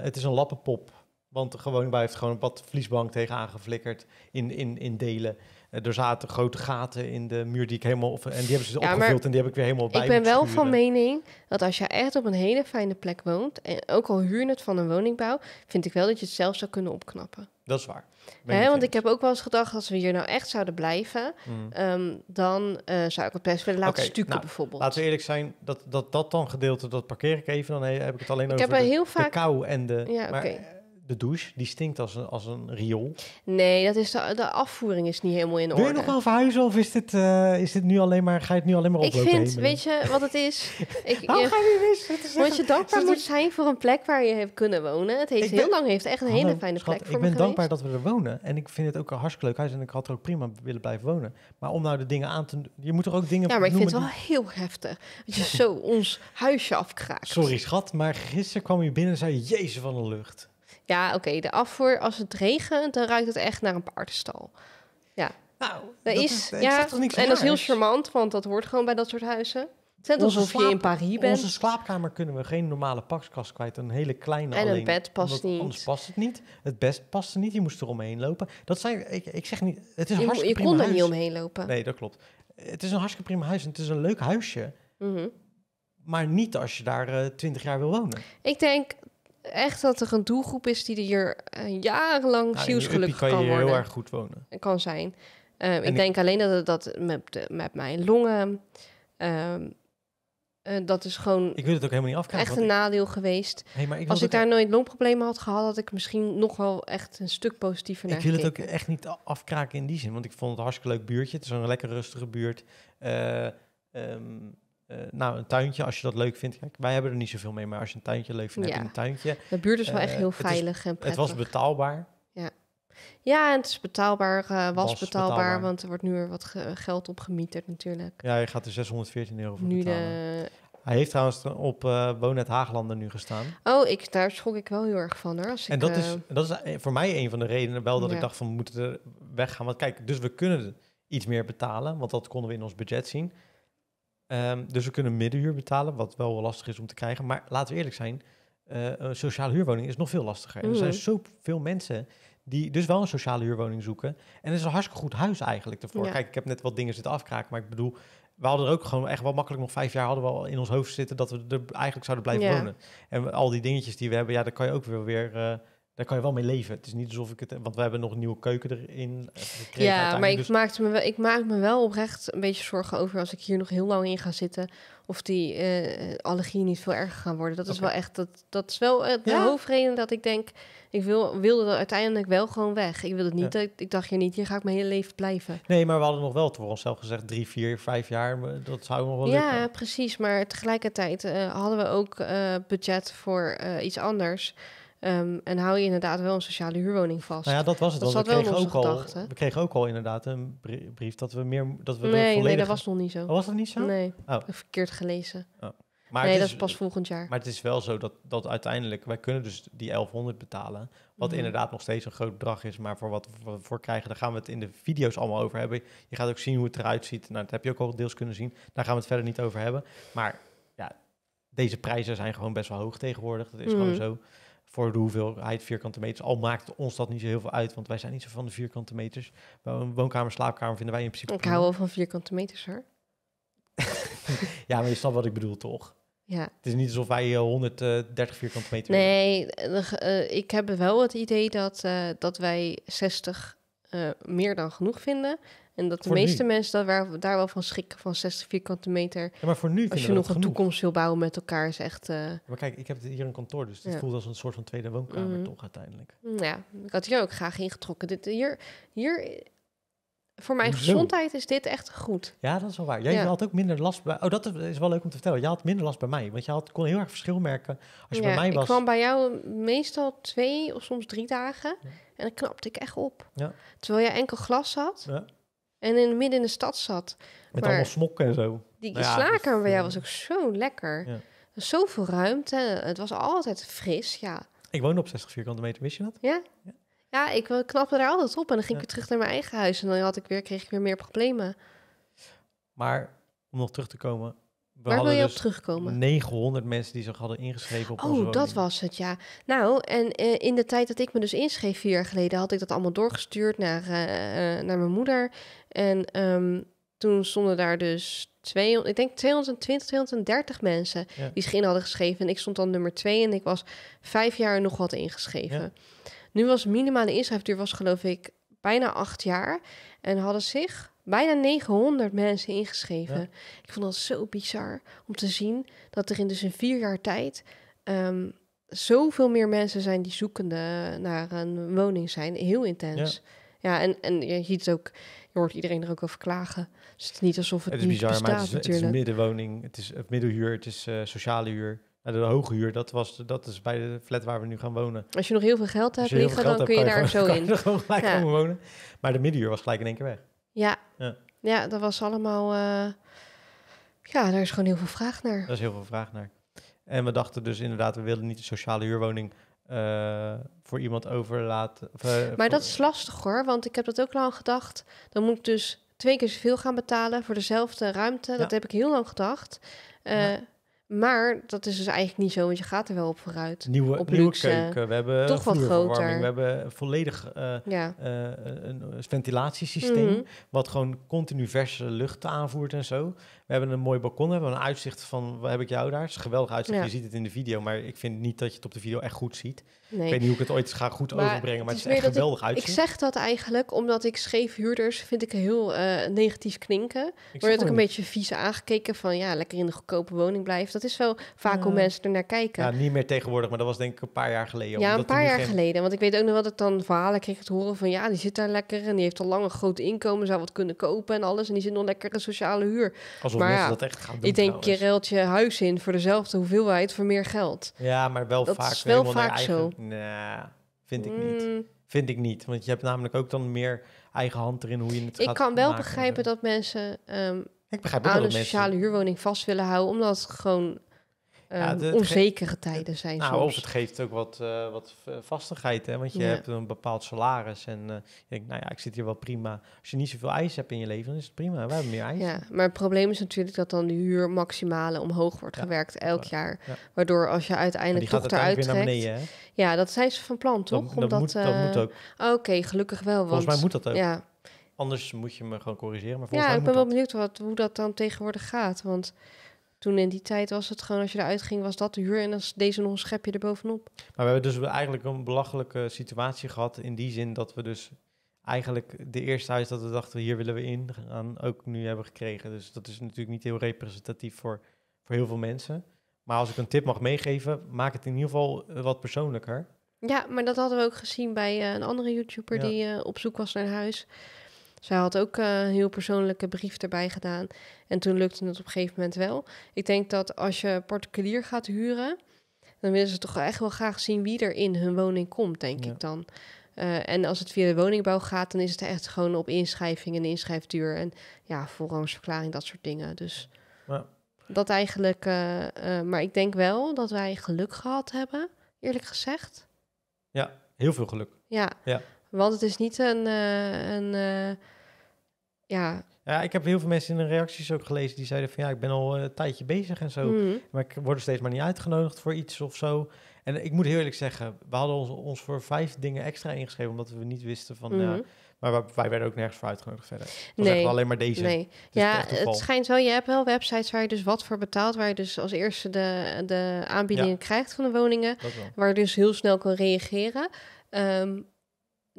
het is een lappenpop want gewoon woningbouw heeft gewoon wat vliesbank tegen aangeflikkerd in, in, in delen. Eh, er zaten grote gaten in de muur die ik helemaal... en die hebben ze dus ja, opgevuld en die heb ik weer helemaal bij Ik ben wel van mening dat als je echt op een hele fijne plek woont... en ook al huur het van een woningbouw... vind ik wel dat je het zelf zou kunnen opknappen. Dat is waar. Hè, want ik heb ook wel eens gedacht, als we hier nou echt zouden blijven, mm. ehm, dan eh, zou ik het best willen laten stukken nou, bijvoorbeeld. Laten we eerlijk zijn, dat, dat, dat dan gedeelte, dat parkeer ik even, dan heb ik het alleen ik over heb heel de, vaak... de kou en de... Ja, de douche, die stinkt als een, als een riool. Nee, dat is de, de afvoering is niet helemaal in orde. Wil je nog wel verhuizen of is dit, eh, is dit nu alleen maar, ga je het nu alleen maar oplopen? Ik vind, weet je wat het is? ik, Waarom nou, ga je mis? Want je dankbaar moet zijn voor een plek waar je hebt kunnen wonen. Het heeft heel lang heeft echt een hele fijne plek voor Ik ben dankbaar dat we er wonen en ik vind het ook een hartstikke leuk huis en ik had er ook prima willen blijven wonen. Maar om nou de dingen aan te je moet er ook dingen Ja, maar ik vind het wel heel heftig dat je zo ons huisje afkraakt. Sorry schat, maar gisteren kwam je binnen en zei, jezus van de lucht. Ja, oké, de afvoer, als het regent, dan ruikt het echt naar een paardenstal. Ja. Nou, dat, is, ja, en dat is heel charmant, want dat hoort gewoon bij dat soort huizen. Het is alsof je in Parijs bent. onze slaapkamer kunnen we geen normale pakskast kwijt. Een hele kleine En een bed past niet. Anders past het niet. Het best past niet. Je moest er omheen lopen. Dat zijn, ik, ik zeg niet, het is een je, Je kon er niet omheen lopen. Nee, dat klopt. Het is een hartstikke prima huis en het is een leuk huisje. Mm -hmm. Maar niet als je daar eh, twintig jaar wil wonen. Ik denk, echt dat er een doelgroep is die er hier eh, jarenlang nou, zielsgelukkig kan, je worden. heel erg goed wonen. Kan zijn. Eh, ik denk alleen dat dat met, mijn longen. Ehm, eh, dat is gewoon. Ik wil het ook helemaal niet afkijken. Echt een nadeel geweest. Hey, maar ik Als ik daar e- nooit longproblemen had gehad, had ik misschien nog wel echt een stuk positiever naar Ik wil het ook echt niet afkraken in die zin, want ik vond het hartstikke leuk buurtje. Het is een lekker rustige buurt. Ehm, eh, nou, een tuintje, als je dat leuk vindt. Kijk, wij hebben er niet zoveel mee, maar als je een tuintje leuk vindt, heb je een tuintje. De buurt is wel echt eh, heel veilig en prettig. Het was betaalbaar. Ja, ja en het is betaalbaar, eh, was, betaalbaar, want er wordt nu weer wat geld op gemieterd natuurlijk. Ja, je gaat er 614 euro voor nu betalen. Hij heeft trouwens op uh, Haaglanden nu gestaan. Oh, ik, daar schrok ik wel heel erg van hoor. Als en dat, is, dat is e-, voor mij een van de redenen wel dat ik dacht van we moeten er weggaan. Want kijk, dus we kunnen iets meer betalen, want dat konden we in ons budget zien. Ehm, dus we kunnen middenhuur betalen, wat wel lastig is om te krijgen. Maar laten we eerlijk zijn, eh, een sociale huurwoning is nog veel lastiger. er zijn mm. zoveel mensen die dus wel een sociale huurwoning zoeken. En het is een hartstikke goed huis eigenlijk ervoor. Kijk, ik heb net wat dingen zitten afkraken, maar ik bedoel... We hadden er ook gewoon echt wel makkelijk nog vijf jaar hadden we al in ons hoofd zitten dat we er eigenlijk zouden blijven wonen. En al die dingetjes die we hebben, ja, daar kan je ook weer weer eh, daar kan je wel mee leven. Het is niet alsof ik het... Want we hebben nog een nieuwe keuken erin eh, gekregen. Ja, maar ik, dus... maakte me wel, ik maak me wel oprecht een beetje zorgen over... als ik hier nog heel lang in ga zitten... of die uh, allergieën niet veel erger gaan worden. Dat is wel echt... Dat, dat is wel de eh, hoofdreden dat ik denk... Ik wil, wilde dat uiteindelijk wel gewoon weg. Ik wilde niet. Ik, dacht hier niet, hier ga ik mijn hele leven blijven. Nee, maar we hadden nog wel voor onszelf gezegd drie, vier, vijf jaar. Dat zou nog wel ja, precies. Maar tegelijkertijd hadden we ook budget voor iets anders... Ehm, en hou je inderdaad wel een sociale huurwoning vast. Nou ja, dat was het. Dat we, kregen ook al, we kregen ook al inderdaad een brief dat we meer. Dat we nee, volledige... nee, dat was nog niet zo. Oh, was dat niet zo? Nee, oh. verkeerd gelezen. Oh. Maar nee, is, dat is pas volgend jaar. Maar het is wel zo dat, dat uiteindelijk, wij kunnen dus die 1100 betalen. Wat mhm. inderdaad nog steeds een groot bedrag is. Maar voor wat we voor krijgen, daar gaan we het in de video's allemaal over hebben. Je gaat ook zien hoe het eruit ziet. Nou, dat heb je ook al deels kunnen zien. Daar gaan we het verder niet over hebben. Maar ja, deze prijzen zijn gewoon best wel hoog tegenwoordig. Dat is gewoon mhm. zo voor de hoeveelheid vierkante meters. Al maakt ons dat niet zo heel veel uit, want wij zijn niet zo van de vierkante meters. Een woonkamer, slaapkamer vinden wij in principe... Ik hou wel van vierkante meters, hoor. ja, maar je snapt wat ik bedoel, toch? Ja. Het is niet alsof wij 130 eh, vierkante meter... Nee, eh, eh, ik heb wel het idee dat, dat wij 60 meer dan genoeg vinden. En dat de meeste mensen daar, daar wel van schrikken van 60 vierkante meter. Ja, maar voor nu Als je nog een toekomst wil bouwen met elkaar is echt... Eh, maar kijk, ik heb hier een kantoor, dus het voelt als een soort van tweede woonkamer mhm. toch uiteindelijk. Mm, ja, ik had hier ook graag ingetrokken. Dit, hier, hier voor mijn gezondheid is dit echt goed. Ja, dat is wel waar. Jij had ook minder last bij. Oh, dat is wel leuk om te vertellen. Je had minder last bij mij. Want je had, kon heel erg verschil merken als je ja, bij mij was. Ik kwam bij jou meestal twee of soms drie dagen. En dan knapte ik echt op. Terwijl jij enkel glas had. En in, het midden in de stad zat. Met allemaal smokken en zo. Die nou bij jou was eh, ook zo lekker. Ja. Zoveel ruimte. Het was altijd fris, ja. Ik woonde op 60 vierkante meter, wist je dat? Ja. ja. Ja, ik knapte daar altijd op. En dan ging ik weer terug naar mijn eigen huis. En dan had ik weer, kreeg ik weer meer problemen. Maar om nog terug te komen, Waar wil je op dus terugkomen? 900 mensen die zich hadden ingeschreven op Oh, dat was het, ja. Nou, en eh, in de tijd dat ik me dus inschreef, vier jaar geleden, had ik dat allemaal doorgestuurd naar, eh, eh, naar mijn moeder. En ehm, toen stonden daar dus 200, ik denk 220, 230 mensen die zich in hadden geschreven. En ik stond dan nummer 2 en ik was vijf jaar nog wat ingeschreven. Nu was minimale inschrijfduur was geloof ik bijna acht jaar. En hadden zich bijna 900 mensen ingeschreven. Ik vond dat zo bizar om te zien dat er in dus een vier jaar tijd um, zoveel meer mensen zijn die zoekende naar een woning zijn. Heel intens. Ja, en, en je ziet het ook, je hoort iedereen er ook over klagen. Dus het is niet alsof het, is niet bestaat, het is, natuurlijk. het is middenwoning, het is middenhuur, het is eh, sociale huur. Nou, de hoge huur, dat, was, dat is bij de flat waar we nu gaan wonen. Als je nog heel veel geld hebt liggen, dan kun je, daar zo in. wonen. Maar de middenhuur was gelijk in één keer weg. Ja. ja. ja dat was allemaal... Eh, ja, daar is gewoon heel veel vraag naar. Daar is heel veel vraag naar. En we dachten dus inderdaad, we wilden niet de sociale huurwoning eh, voor iemand overlaten. Eh, of, maar dat is lastig hoor, want ik heb dat ook lang gedacht. Dan moet ik dus twee keer zoveel gaan betalen voor dezelfde ruimte. Dat heb ik heel lang gedacht. ja. Maar dat is dus eigenlijk niet zo, want je gaat er wel op vooruit. Nieuwe, keuken, we hebben toch wat groter. We hebben volledig eh, eh, een ventilatiesysteem, mhm. wat gewoon continu verse lucht aanvoert en zo. We hebben een mooi balkon, we hebben een uitzicht van, waar heb ik jou daar? Het is een geweldig uitzicht, je ziet het in de video, maar ik vind niet dat je het op de video echt goed ziet. Nee. Ik weet niet hoe ik het ooit ga goed overbrengen, maar het is, het is echt geweldig ik, uitzicht. Ik zeg dat eigenlijk omdat ik scheef huurders vind ik heel eh, negatief klinken. Wordt ook een beetje vies aangekeken van, ja, lekker in de goedkope woning blijven. Dat is wel vaak hoe mensen er naar kijken. Ja, niet meer tegenwoordig, maar dat was denk ik een paar jaar geleden. Ja, een paar jaar geleden, want ik weet ook nog wat het dan verhalen kreeg te horen van, ja, die zit daar lekker en die heeft al lang een groot inkomen, zou wat kunnen kopen en alles en die zit nog lekker een sociale huur. Alsof maar ja, dat echt gaan doen. Ik denk, je je huis in voor dezelfde hoeveelheid voor meer geld. Ja, maar wel dat vaak. Is wel vaak zo. Nee, vind ik niet. Mm. Vind ik niet. Want je hebt namelijk ook dan meer eigen hand erin hoe je het ik gaat Ik kan wel begrijpen dat mensen ehm, ik begrijp aan een sociale huurwoning vast willen houden, omdat het gewoon ja, ehm, de, onzekere tijden zijn. Nou, of het geeft ook wat, eh, wat vastigheid, hè? want je hebt een bepaald salaris en uh, je denkt, nou ja, ik zit hier wel prima. Als je niet zoveel ijs hebt in je leven, dan is het prima. We hebben meer ijs. Ja, maar het probleem is natuurlijk dat dan de huur maximale omhoog wordt gewerkt elk jaar. Waardoor als je uiteindelijk toch eruit trekt... Beneden, ja, dat zijn ze van plan, toch? Dat, Omdat, dat, moet, eh, ook. Ah, oké, gelukkig wel. Want, volgens mij moet dat ook. Ja. Anders moet je me gewoon corrigeren. Maar ja, ik ben wel benieuwd wat, hoe dat dan tegenwoordig gaat, want... Toen in die tijd was het gewoon, als je eruit ging, was dat de huur. En dan deze nog een schepje erbovenop. Maar we hebben dus eigenlijk een belachelijke situatie gehad. In die zin dat we dus eigenlijk de eerste huis dat we dachten, hier willen we in gaan, ook nu hebben gekregen. Dus dat is natuurlijk niet heel representatief voor, voor heel veel mensen. Maar als ik een tip mag meegeven, maak het in ieder geval eh, wat persoonlijker. Ja, maar dat hadden we ook gezien bij eh, een andere YouTuber die eh, op zoek was naar een huis. Zij had ook eh, een heel persoonlijke brief erbij gedaan. En toen lukte het op een gegeven moment wel. Ik denk dat als je particulier gaat huren, dan willen ze toch echt wel graag zien wie er in hun woning komt, denk ik dan. Eh, en als het via de woningbouw gaat, dan is het echt gewoon op inschrijving en inschrijfduur. En ja, voorrangsverklaring, dat soort dingen. Dus dat eigenlijk. Eh, maar ik denk wel dat wij geluk gehad hebben, eerlijk gezegd. Ja, heel veel geluk. Ja. ja. Want het is niet een. Eh, een eh, ja. ja, ik heb heel veel mensen in de reacties ook gelezen die zeiden van ja, ik ben al een tijdje bezig en zo. Mhm. Maar ik word er steeds maar niet uitgenodigd voor iets of zo. En ik moet heel eerlijk zeggen, we hadden ons, ons voor vijf dingen extra ingeschreven, omdat we niet wisten van. Mhm. Ja, maar wij werden ook nergens voor uitgenodigd verder. Dat nee. alleen maar deze. Nee. Dus ja, het, schijnt wel. Je hebt wel websites waar je dus wat voor betaalt. Waar je dus als eerste de, de aanbiedingen krijgt van de woningen. Waar je dus heel snel kan reageren. Ehm,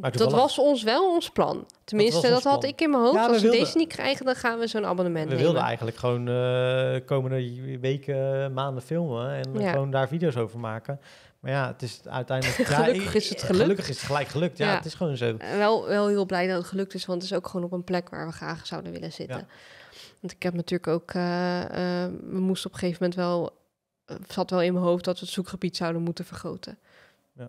dat was ons wel ons plan. Tenminste, dat, had ik in mijn hoofd. Als we, deze niet krijgen, dan gaan we zo'n abonnement we nemen. We wilden eigenlijk gewoon uh, komende weken, maanden filmen en gewoon daar video's over maken. Maar ja, het is uiteindelijk... gelukkig ja, is het Gelukkig is gelijk gelukt, ja. Het is gewoon zo. Eh, wel, wel heel blij dat het gelukt is, want het is ook gewoon op een plek waar we graag zouden willen zitten. Want ik heb natuurlijk ook... Uh, uh, we moesten op een gegeven moment wel... zat wel in mijn hoofd dat we het zoekgebied zouden moeten vergroten. Ja.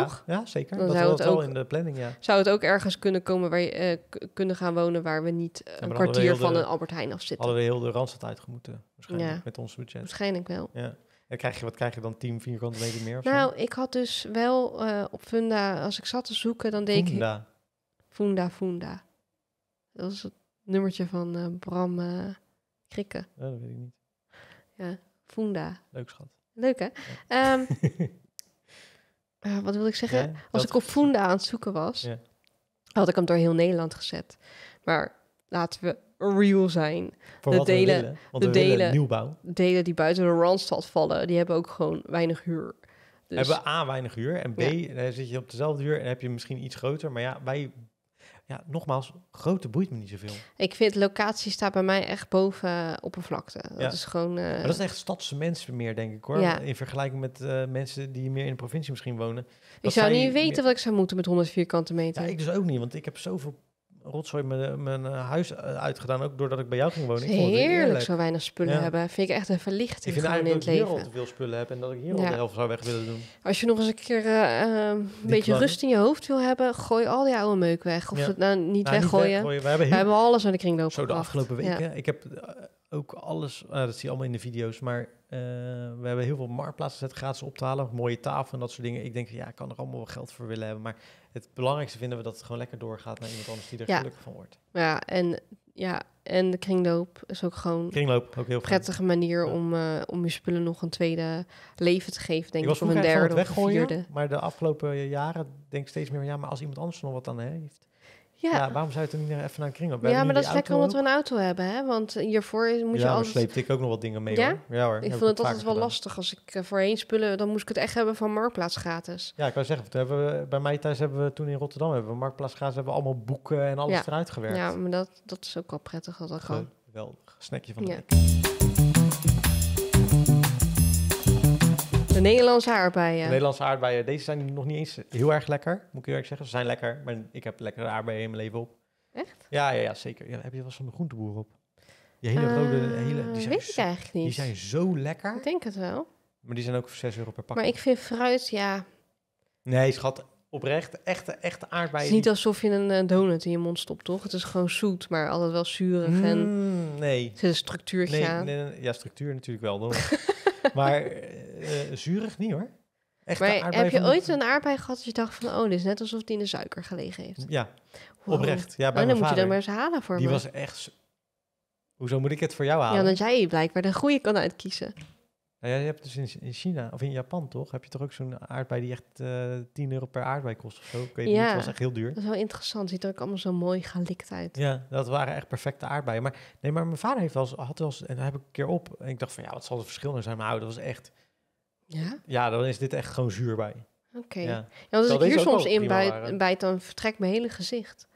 Toch? Ja, ja zeker. Dan dat zou het ook in de planning, ja. Zou het ook ergens kunnen komen waar je eh, kunnen gaan wonen waar we niet eh, een kwartier van een Albert Heijn af zitten? Hadden we heel de Randstad uitgemoeten, waarschijnlijk, ja. met ons budget. Waarschijnlijk wel. Ja. En krijg je, wat krijg je dan, 10 vierkante meter meer? Of nou, ik had dus wel eh, op Funda, als ik zat te zoeken, dan denk ik... Funda. Funda, Dat is het nummertje van Bram Krikke. Ja, dat weet ik niet. Ja, Funda. Leuk, schat. Leuk, hè? Ehm, Eh, wat wil ik zeggen? Als ik op Funda aan het zoeken was, had ik hem door heel Nederland gezet. Maar laten we real zijn. Voor de delen, de delen, nieuwbouw. delen die buiten de Randstad vallen, die hebben ook gewoon weinig huur. Dus, hebben A weinig huur en B ja. zit je op dezelfde huur en heb je misschien iets groter. Maar ja, wij ja, nogmaals, grote boeit me niet zoveel. Ik vind locatie staat bij mij echt boven eh, oppervlakte. Dat is gewoon... Eh, maar dat is echt stadse mensen meer, denk ik hoor. In vergelijking met eh, mensen die meer in de provincie misschien wonen. Ik zou niet weten wat ik zou moeten met 100 vierkante meter. Ja, ik dus ook niet, want ik heb zoveel rotzooi mijn, mijn eh, huis eh, uitgedaan, ook doordat ik bij jou ging wonen. heerlijk, zo weinig spullen hebben. Vind ik echt een verlichting ik vind in het leven. Ik vind dat ik hier al te veel spullen heb en dat ik hier ja. al de helft zou weg willen doen. Als je nog eens een keer eh, een beetje rust in je hoofd wil hebben, gooi al die oude meuk weg. Of ja. het nou niet nou, weggooien. We, hebben, alles aan de kringloop Zo de afgelopen weken. Ik heb ook alles, eh, dat zie je allemaal in de video's, maar eh, we hebben heel veel marktplaatsen gezet, gratis op te halen, mooie tafel en dat soort dingen. Ik denk, ja, ik kan er allemaal wel geld voor willen hebben, maar het belangrijkste vinden we dat het gewoon lekker doorgaat naar iemand anders die er ja. gelukkig van wordt. Ja, en, ja, en de kringloop is ook gewoon kringloop, ook heel prettige manier om, eh, om je spullen nog een tweede leven te geven, denk ik. ik of een derde of Maar de afgelopen jaren denk ik steeds meer, ja, maar als iemand anders nog wat aan heeft, ja. waarom zou je er niet even naar een op ja, maar dat is lekker omdat we een auto hebben, hè? Want eh, hiervoor moet je altijd... Ja, sleepte ik ook nog wat dingen mee, ja? hoor. Ik vond het, altijd wel lastig. Als ik eh, voorheen spullen, dan moest ik het echt hebben van Marktplaats gratis. Ja, ik wou zeggen, hebben bij mij thuis hebben we toen in Rotterdam, hebben we Marktplaats gratis, hebben we allemaal boeken en alles eruit gewerkt. Ja, maar dat, dat is ook wel prettig dat dat Geweldig. Snackje van de week. De Nederlandse aardbeien. De Nederlandse aardbeien. Deze zijn nog niet eens heel erg lekker, moet ik eerlijk zeggen. Ze zijn lekker, maar ik heb lekkere aardbeien in mijn leven op. Echt? Ja, ja, ja zeker. heb je wel eens van de groenteboer op? Die hele rode... Hele, die ehm, zijn weet ik eigenlijk niet. Die zijn zo lekker. Ik denk het wel. Maar die zijn ook voor 6 euro per pak. Maar ik vind fruit, ja... Nee, schat, oprecht, echte, echte aardbeien. Het is niet alsof je een eh, donut in je mond stopt, toch? Het is gewoon zoet, maar altijd wel zuurig en... Mm, nee. Er zit een structuurtje nee, Nee, nee, ja, structuur natuurlijk wel. maar eh, zuurig niet hoor. Echt maar heb je ooit een aardbei gehad dat je dacht van... oh, dit is net alsof die in de suiker gelegen heeft? Ja, oprecht. Ja, bij oh, dan moet je er maar eens halen voor die me. Die was echt... Hoezo moet ik het voor jou halen? Ja, dat jij blijkbaar de goede kan uitkiezen. Nou ja, je hebt dus in, China of in Japan toch? Heb je toch ook zo'n aardbei die echt uh, eh, 10 euro per aardbei kost of zo? Ik weet ja, niet, het was echt heel duur. Dat is wel interessant. Ziet er ook allemaal zo mooi gelikt uit. Ja, dat waren echt perfecte aardbeien. Maar nee, maar mijn vader heeft wel had wel eens, en heb ik een keer op. En ik dacht van ja, wat zal het verschil nou zijn? Maar oh, dat was echt ja? Ja, dan is dit echt gewoon zuur bij. Oké. Ja. want als ik hier soms in bijt, dan vertrekt mijn hele gezicht.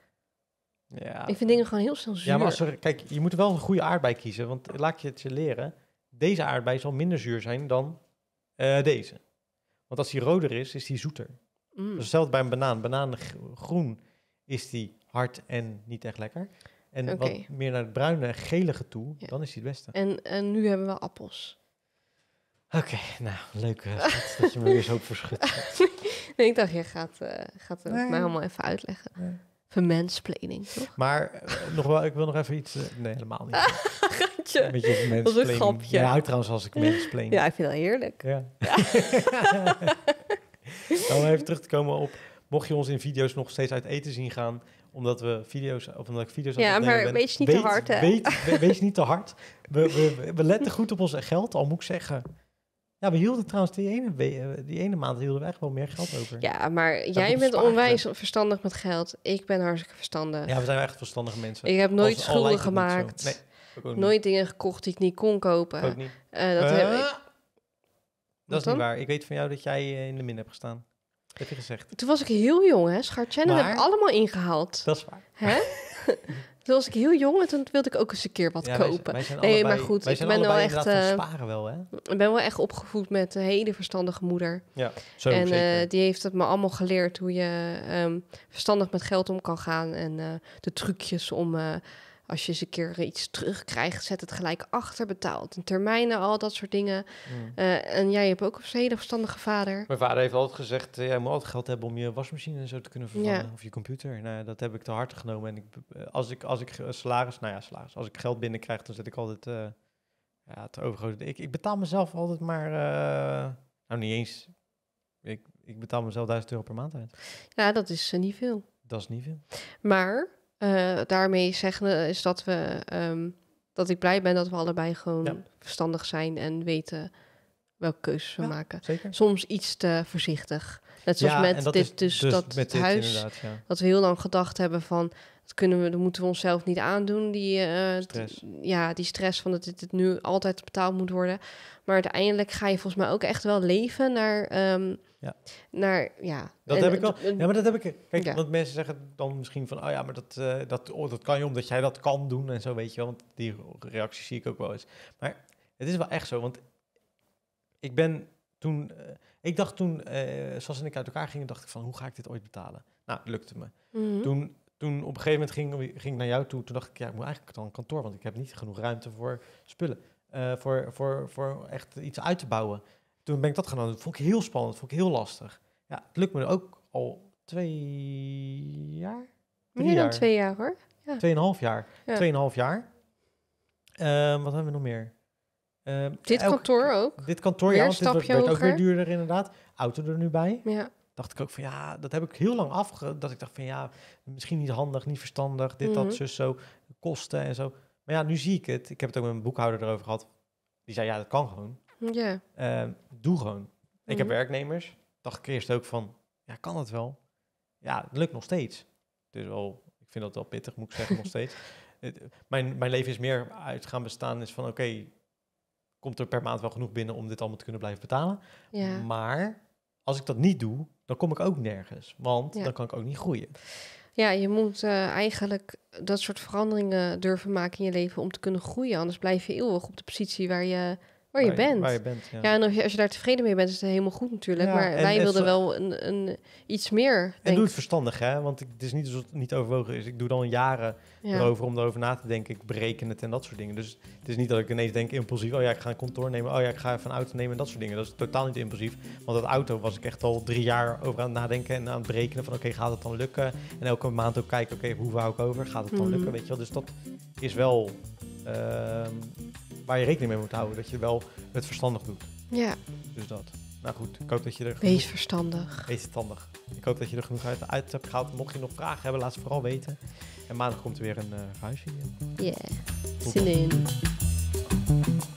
Ja. Ik vind dingen gewoon heel snel zuur. Ja, maar als er, kijk, je moet wel een goede aardbei kiezen. Want laat je het je leren. Deze aardbei zal minder zuur zijn dan eh, deze. Want als die roder is, is die zoeter. Mm. Dus hetzelfde bij een banaan. groen is die hard en niet echt lekker. En wat meer naar het bruine en gelige toe, dan is die het beste. En, en nu hebben we appels. Oké, nou, leuk eh, dat je me weer zo verschut nee, ik dacht, je gaat, uh, gaat het nee. allemaal even uitleggen. Nee. toch? Maar eh, nog wel, ik wil nog even iets... nee, helemaal niet. Gatje. Een beetje Dat is een grapje. Ja, trouwens als ik mensplening. ja, ik vind dat heerlijk. Ja. Nou, om even terug te komen op... Mocht je ons in video's nog steeds uit eten zien gaan omdat we video's of omdat ik video's ja, maar ben, wees niet te hard. Hè? Weet, wees niet te hard. We, we, we letten goed op ons geld, al moet ik zeggen. Ja, we hielden trouwens die ene, eh, die ene maand hielden we echt wel meer geld over. Ja, maar jij bent onwijs verstandig met geld. Ik ben hartstikke verstandig. Ja, we zijn echt verstandige mensen. Ik heb nooit schulden gemaakt. nooit dingen gekocht die ik niet kon kopen. Eh, dat heb eh? ik. Dat is niet waar. Ik weet van jou dat jij in de min hebt gestaan. heb je gezegd. Toen was ik heel jong, hè, schatje. En dat heb ik allemaal ingehaald. Dat is waar. Hè? Toen was ik heel jong en toen wilde ik ook eens een keer wat kopen. nee, maar goed, ik ben wel echt. Eh, sparen wel, hè? Ik ben wel echt opgevoed met een hele verstandige moeder. Ja, zo En eh, zeker. die heeft het me allemaal geleerd hoe je ehm, verstandig met geld om kan gaan en eh, de trucjes om als je eens een keer iets terugkrijgt, zet het gelijk achter betaald. En termijnen, al dat soort dingen. Mm. Eh, en jij hebt ook een hele verstandige vader. Mijn vader heeft altijd gezegd, eh, jij moet altijd geld hebben om je wasmachine en zo te kunnen vervangen. Of je computer. Nou, dat heb ik te hard genomen. En ik, eh, als ik, als ik salaris, nou ja, salaris. Als ik geld binnenkrijg, dan zet ik altijd ja, het overgrote. Ik, ik betaal mezelf altijd maar, nou niet eens. Ik, ik betaal mezelf duizend euro per maand uit. Ja, dat is niet veel. Dat is niet veel. Maar uh, daarmee zeggen is dat we ehm, dat ik blij ben dat we allebei gewoon verstandig zijn en weten welke keuzes we maken. Zeker. Soms iets te voorzichtig. Net zoals met dit, dus, dus, dat met huis. Dat we heel lang gedacht hebben van dat kunnen we, dat moeten we onszelf niet aandoen. Die, eh, Ja, die stress van dat dit, nu altijd betaald moet worden. Maar uiteindelijk ga je volgens mij ook echt wel leven naar. Ehm, ja. Naar, ja. Dat heb ik wel. Ja, maar dat heb ik. Kijk, want mensen zeggen dan misschien van, oh ja, maar dat, eh, dat, oh, dat kan je omdat jij dat kan doen en zo, weet je wel. Want die reactie zie ik ook wel eens. Maar het is wel echt zo, want ik ben toen, eh, ik dacht toen, eh, zoals en ik uit elkaar gingen, dacht ik van, hoe ga ik dit ooit betalen? Nou, lukte me. Mhm. Toen toen op een gegeven moment ging, ging ik naar jou toe. Toen dacht ik, ja, ik moet eigenlijk dan een kantoor, want ik heb niet genoeg ruimte voor spullen. voor, voor, voor echt iets uit te bouwen toen ben ik dat gaan doen. vond ik heel spannend, vond ik heel lastig. Ja, het lukt me ook al twee jaar? Meer dan twee jaar hoor. Ja. Tweeënhalf jaar. Ja. Tweeënhalf jaar. Ehm, wat hebben we nog meer? Ehm, dit kantoor eh, ook. Dit kantoor, ja, want dit werd, ook weer duurder inderdaad. Auto er nu bij. Ja. Dacht ik ook van ja, dat heb ik heel lang afge... Dat ik dacht van ja, misschien niet handig, niet verstandig, dit, dat, mhm. zus, zo, kosten en zo. Maar ja, nu zie ik het. Ik heb het ook met mijn boekhouder erover gehad. Die zei ja, dat kan gewoon. Ja. Ehm, doe gewoon. Ik heb mhm. werknemers. Dacht eerst ook van, ja, kan dat wel? Ja, het lukt nog steeds. Dus wel, ik vind dat wel pittig, moet ik zeggen, nog steeds. mijn, mijn leven is meer uit gaan bestaan is van, oké, komt er per maand wel genoeg binnen om dit allemaal te kunnen blijven betalen? Maar als ik dat niet doe, dan kom ik ook nergens. Want dan kan ik ook niet groeien. Ja, je moet eh, eigenlijk dat soort veranderingen durven maken in je leven om te kunnen groeien. Anders blijf je eeuwig op de positie waar je waar, je, bent. Waar je bent ja. en als je, daar tevreden mee bent, is het helemaal goed natuurlijk. maar wij wilden wel een, een, iets meer. En doe het verstandig, hè? Want ik, het is niet alsof het niet overwogen is. Ik doe dan jaren ja. erover om erover na te denken. Ik bereken het en dat soort dingen. Dus het is niet dat ik ineens denk impulsief. Oh ja, ik ga een kantoor nemen. Oh ja, ik ga even een auto nemen en dat soort dingen. Dat is totaal niet impulsief. Want dat auto was ik echt al drie jaar over aan het nadenken en aan het berekenen van oké, gaat het dan lukken? En elke maand ook kijken, oké, hoe hou ik over? Gaat het dan mhm. lukken? Weet je wel? Dus dat is wel. Ehm, waar je rekening mee moet houden. Dat je wel het verstandig doet. Ja. Dus dat. Nou goed, ik hoop dat je er... Genoeg... verstandig. Wees verstandig. Ik hoop dat je er genoeg uit, hebt gehaald. Mocht je nog vragen hebben, laat ze vooral weten. En maandag komt er weer een eh, huisje. hier. Yeah. Zin in.